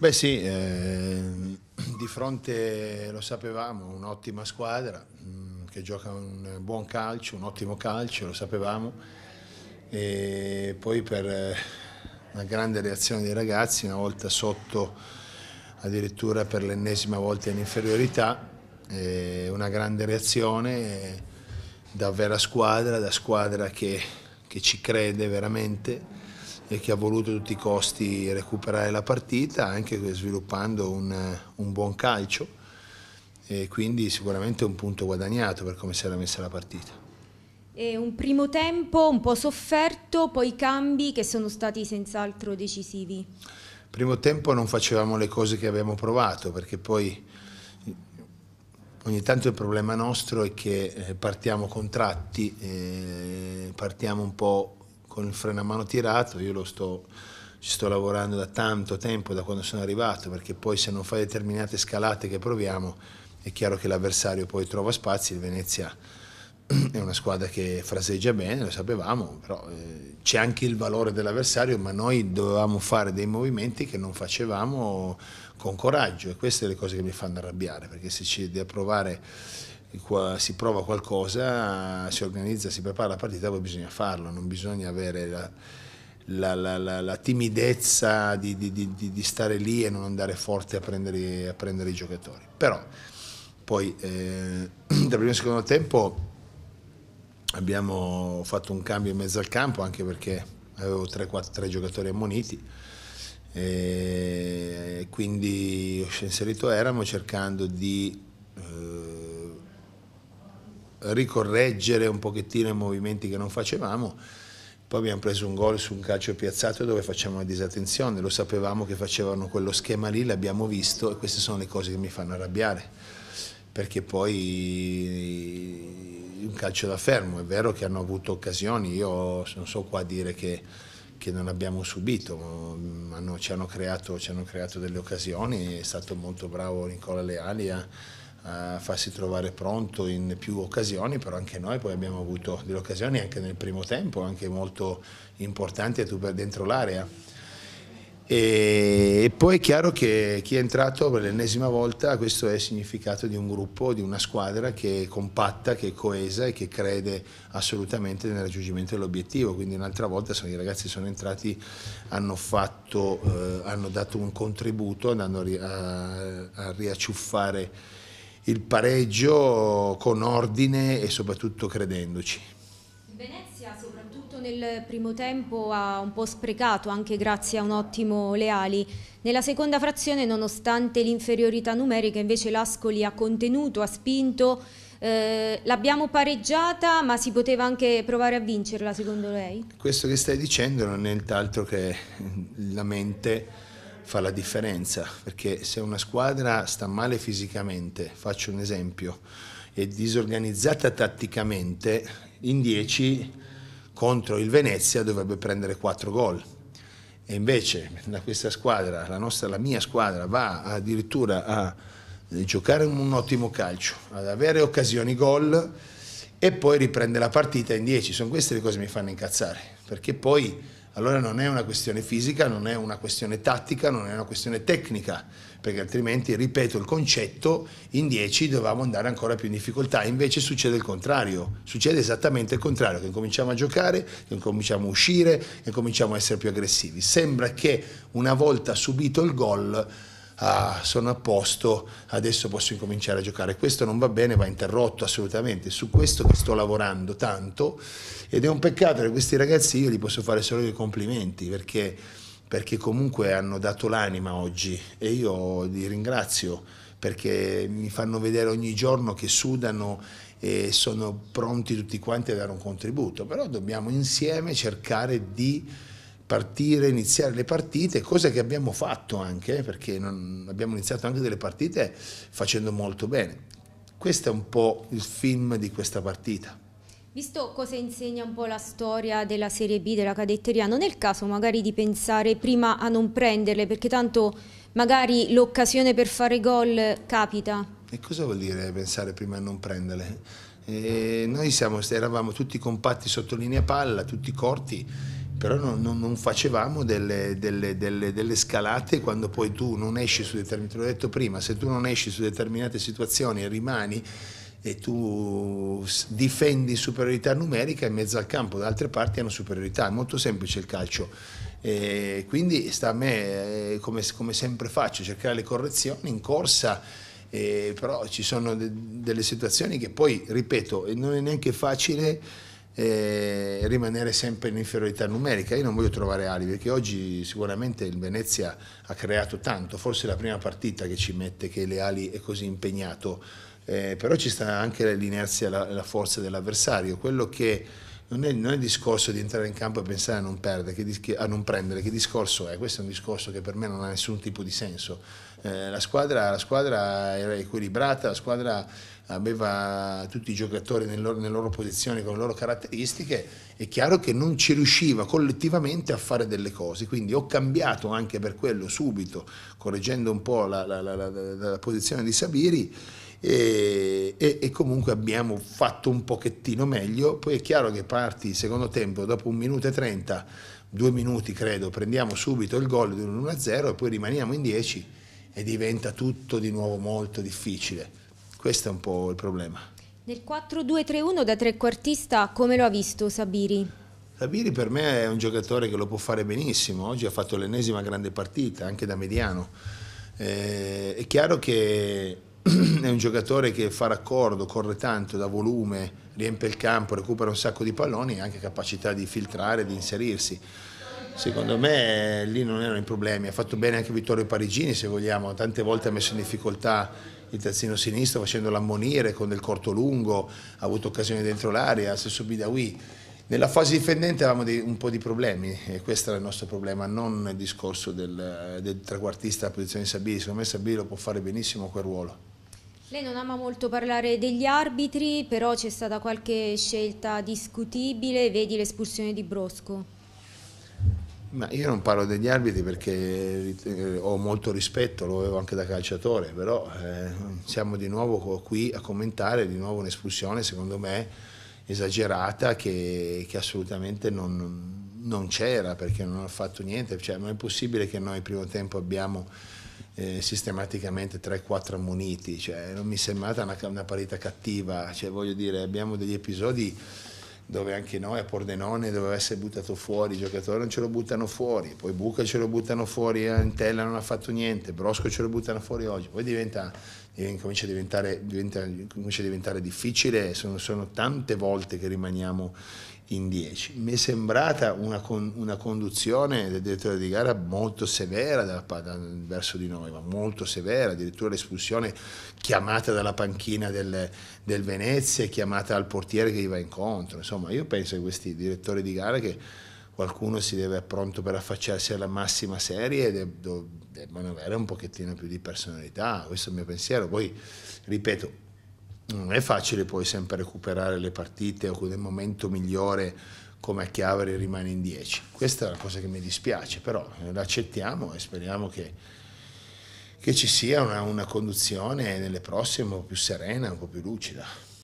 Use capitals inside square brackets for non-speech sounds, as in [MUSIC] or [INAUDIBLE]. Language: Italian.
Beh sì, eh, [CLEARS THROAT] di fronte, lo sapevamo, un'ottima squadra mh, mm, che gioca un buon calcio, un ottimo calcio, lo sapevamo. E poi per una eh, grande reazione dei ragazzi, una volta sotto addirittura per l'ennesima volta in inferiorità, eh, una grande reazione da vera squadra, da squadra che, che ci crede veramente e che ha voluto a tutti i costi recuperare la partita, anche sviluppando un, un buon calcio e quindi sicuramente un punto guadagnato per come si era messa la partita. E un primo tempo un po' sofferto, poi cambi che sono stati senz'altro decisivi. Primo tempo non facevamo le cose che abbiamo provato perché poi ogni tanto il problema nostro è che eh, partiamo contratti, eh, partiamo un po' con il freno a mano tirato, io lo sto, ci sto lavorando da tanto tempo, da quando sono arrivato, perché poi se non fai determinate scalate che proviamo, è chiaro che l'avversario poi trova spazi, il Venezia [CLEARS THROAT] è una squadra che fraseggia bene, lo sapevamo, però eh, c'è anche il valore dell'avversario, ma noi dovevamo fare dei movimenti che non facevamo con coraggio e queste sono le cose che mi fanno arrabbiare, perché se ci devi provare si prova qualcosa, si organizza, si prepara la partita, poi bisogna farlo, non bisogna avere la, la, la, la timidezza di, di, di, di, stare lì e non andare forte a prendere, a prendere i giocatori. Però poi eh, [CLEARS THROAT] dal primo e secondo tempo abbiamo fatto un cambio in mezzo al campo anche perché avevo 3-4 giocatori ammoniti. E quindi ho inserito Eramo cercando di eh, ricorreggere un pochettino i movimenti che non facevamo. Poi abbiamo preso un gol su un calcio piazzato dove facciamo una disattenzione, lo sapevamo che facevano quello schema lì, l'abbiamo visto e queste sono le cose che mi fanno arrabbiare, perché poi un calcio da fermo, è vero che hanno avuto occasioni, io non so qua dire che, che non abbiamo subito, hanno, ci, hanno creato, ci, hanno creato, delle occasioni, è stato molto bravo Nicola Leali a a farsi trovare pronto in più occasioni, però anche noi poi abbiamo avuto delle occasioni anche nel primo tempo, anche molto importanti dentro l'area. E, e poi è chiaro che chi è entrato per l'ennesima volta, questo è il significato di un gruppo, di una squadra che è compatta, che è coesa e che crede assolutamente nel raggiungimento dell'obiettivo. Quindi un'altra volta sono, i ragazzi sono entrati, hanno, fatto, eh, hanno dato un contributo andando a, a, a riacciuffare il pareggio con ordine e soprattutto credendoci. Il Venezia soprattutto nel primo tempo ha un po' sprecato anche grazie a un ottimo Leali. Nella seconda frazione nonostante l'inferiorità numerica invece l'Ascoli ha contenuto, ha spinto eh, l'abbiamo pareggiata, ma si poteva anche provare a vincerla, secondo lei? Questo che stai dicendo non è nient'altro che la mente fa la differenza, perché se una squadra sta male fisicamente, faccio un esempio, è disorganizzata tatticamente, in 10 contro il Venezia dovrebbe prendere 4 gol. E invece da questa squadra, la, nostra, la mia squadra, va addirittura a giocare un ottimo calcio, ad avere occasioni gol e poi riprende la partita in 10. Sono queste le cose che mi fanno incazzare, perché poi allora non è una questione fisica, non è una questione tattica, non è una questione tecnica, perché altrimenti, ripeto, il concetto in 10 dovevamo andare ancora più in difficoltà, invece succede il contrario, succede esattamente il contrario, che cominciamo a giocare, che cominciamo a uscire, che cominciamo a essere più aggressivi. Sembra che una volta subito il gol ah, sono a posto, adesso posso incominciare a giocare. Questo non va bene, va interrotto assolutamente. Su questo che sto lavorando tanto ed è un peccato che questi ragazzi io li posso fare solo dei complimenti perché, perché comunque hanno dato l'anima oggi e io li ringrazio perché mi fanno vedere ogni giorno che sudano e sono pronti tutti quanti a dare un contributo, però dobbiamo insieme cercare di partire, iniziare le partite, cosa che abbiamo fatto anche, perché abbiamo iniziato anche delle partite facendo molto bene. Questo è un po' il film di questa partita. Visto cosa insegna un po' la storia della Serie B, della cadetteria, non è il caso magari di pensare prima a non prenderle, perché tanto magari l'occasione per fare gol capita? E cosa vuol dire pensare prima a non prenderle? E eh, noi siamo, eravamo tutti compatti sotto linea palla, tutti corti però non, non, non facevamo delle, delle, delle, delle, scalate quando poi tu non esci su determinate, l'ho detto prima, se tu non esci su determinate situazioni e rimani e tu difendi superiorità numerica in mezzo al campo, da altre parti hanno superiorità, è molto semplice il calcio. E quindi sta a me, eh, come, come sempre faccio, cercare le correzioni in corsa. Eh, però ci sono de delle situazioni che poi, ripeto, non è neanche facile e rimanere sempre in inferiorità numerica. Io non voglio trovare ali perché oggi sicuramente il Venezia ha creato tanto, forse è la prima partita che ci mette che le ali è così impegnato, eh, però ci sta anche l'inerzia e la, la forza dell'avversario. Quello che non è, non è, discorso di entrare in campo e pensare a non, perdere, che, a non prendere, che discorso è? Questo è un discorso che per me non ha nessun tipo di senso. Eh, la, squadra, la, squadra, era equilibrata, la squadra aveva tutti i giocatori nelle loro, nel loro posizioni con le loro caratteristiche, è chiaro che non ci riusciva collettivamente a fare delle cose, quindi ho cambiato anche per quello subito, correggendo un po' la, la, la posizione di Sabiri e, e, e, comunque abbiamo fatto un pochettino meglio. Poi è chiaro che parti secondo tempo dopo un minuto e trenta, due minuti credo, prendiamo subito il gol di 1 0 e poi rimaniamo in 10 e diventa tutto di nuovo molto difficile. Questo è un po' il problema. Nel 4-2-3-1 da trequartista come lo ha visto Sabiri? Sabiri per me è un giocatore che lo può fare benissimo, oggi ha fatto l'ennesima grande partita anche da mediano. Eh, è chiaro che è un giocatore che fa raccordo, corre tanto, dà volume, riempie il campo, recupera un sacco di palloni e anche capacità di filtrare, di inserirsi. Secondo me lì non erano i problemi, ha fatto bene anche Vittorio Parigini se vogliamo, tante volte ha messo in difficoltà il terzino sinistro facendolo ammonire con del corto lungo, ha avuto occasioni dentro l'area, stesso Bidawi. Nella fase difendente avevamo dei, un po' di problemi e questo era il nostro problema, non il discorso del, del traguartista a posizione di Sabini, secondo me Sabini lo può fare benissimo quel ruolo. Lei non ama molto parlare degli arbitri, però c'è stata qualche scelta discutibile, vedi l'espulsione di Brosco. Ma io non parlo degli arbitri perché eh, ho molto rispetto, lo avevo anche da calciatore, però eh, siamo di nuovo qui a commentare di nuovo un'espulsione, secondo me, esagerata che, che assolutamente non, non c'era perché non ha fatto niente. Cioè, non è possibile che noi primo tempo abbiamo eh, sistematicamente 3-4 ammoniti, cioè, non mi è sembrata una, una parità cattiva, cioè, voglio dire abbiamo degli episodi dove anche noi a Pordenone doveva essere buttato fuori, i giocatori non ce lo buttano fuori, poi Buca ce lo buttano fuori, Antella non ha fatto niente, Brosco ce lo buttano fuori oggi, poi diventa comincia a diventare, diventa, comincia a diventare difficile, sono, sono, tante volte che rimaniamo in 10. Mi è sembrata una, con, una conduzione del direttore di gara molto severa da, da, verso di noi, ma molto severa, addirittura l'espulsione chiamata dalla panchina del, del Venezia, chiamata al portiere che gli va incontro. Insomma, io penso che questi direttori di gara che qualcuno si deve pronto per affacciarsi alla massima serie e dev- devono avere un pochettino più di personalità, questo è il mio pensiero. Poi, ripeto, non è facile poi sempre recuperare le partite o nel momento migliore come a Chiavari rimane in 10. Questa è la cosa che mi dispiace, però l'accettiamo e speriamo che, che ci sia una, una conduzione nelle prossime un po' più serena, un po' più lucida.